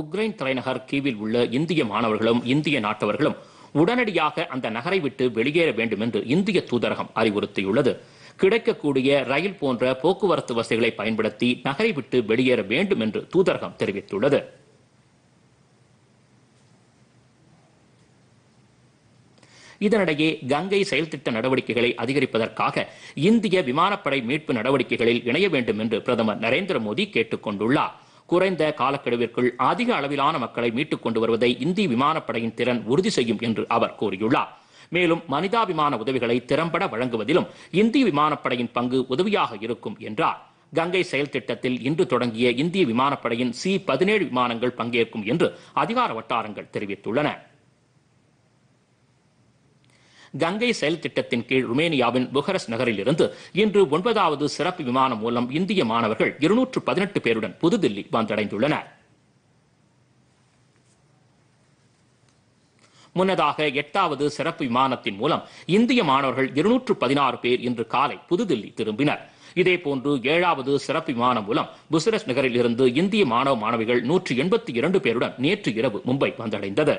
Ukraine தலைநகர் கீவில் உள்ள இந்திய மாணவர்களும் இந்திய நாட்டவர்களும் உடனடியாக அந்த நகரை விட்டு வெளியேற வேண்டும் என்று இந்திய தூதரகம் அறிவுறுத்தியுள்ளது கிடைக்கக்கூடிய ரயில் போன்ற போக்குவரத்து வசதிகளை பயன்படுத்தி நகரை விட்டு வெளியேற வேண்டும் என்று தூதரகம் தெரிவித்துள்ளது இதனிடையே கங்கை செயல் திட்ட நடவடிக்கைகளை அதிகரிப்பதற்காக இந்திய விமானப்படை மீட்பு நடவடிக்கைகளில் இணைய வேண்டும் என்று பிரதமர் நரேந்திர மோடி கேட்டுக் கொண்டுள்ளார் குறைந்த காலக்கெடுவிற்குள் அதிக அளவிலான மக்களை மீட்டுக் கொண்டு வருவதை இந்திய விமானப்படையின் திறன் உறுதி செய்யும் என்று அவர் கூறியுள்ளார் மேலும் மனிதாபிமான உதவிகளை திறம்பட வழங்குவதிலும் இந்திய விமானப்படையின் பங்கு உதவியாக இருக்கும் என்றார் கங்கை செயல் திட்டத்தில் இன்று தொடங்கிய இந்திய விமானப்படையின் சி பதினேழு விமானங்கள் பங்கேற்கும் என்று அதிகார வட்டாரங்கள் தெரிவித்துள்ளன கங்கை செயல் திட்டத்தின் கீழ் ருமேனியாவின் புகரஸ் நகரில் இருந்து இன்று ஒன்பதாவது சிறப்பு விமானம் மூலம் இந்திய மாணவர்கள் இருநூற்று பதினெட்டு பேருடன் புதுதில்லி வந்தடைந்துள்ளனர் முன்னதாக எட்டாவது சிறப்பு விமானத்தின் மூலம் இந்திய மாணவர்கள் இருநூற்று பதினாறு பேர் இன்று காலை புதுதில்லி திரும்பினர் இதேபோன்று ஏழாவது சிறப்பு விமானம் மூலம் புசரஸ் நகரில் இருந்து இந்திய மாணவ மாணவிகள் நூற்றி எண்பத்தி இரண்டு பேருடன் நேற்று இரவு மும்பை வந்தடைந்தது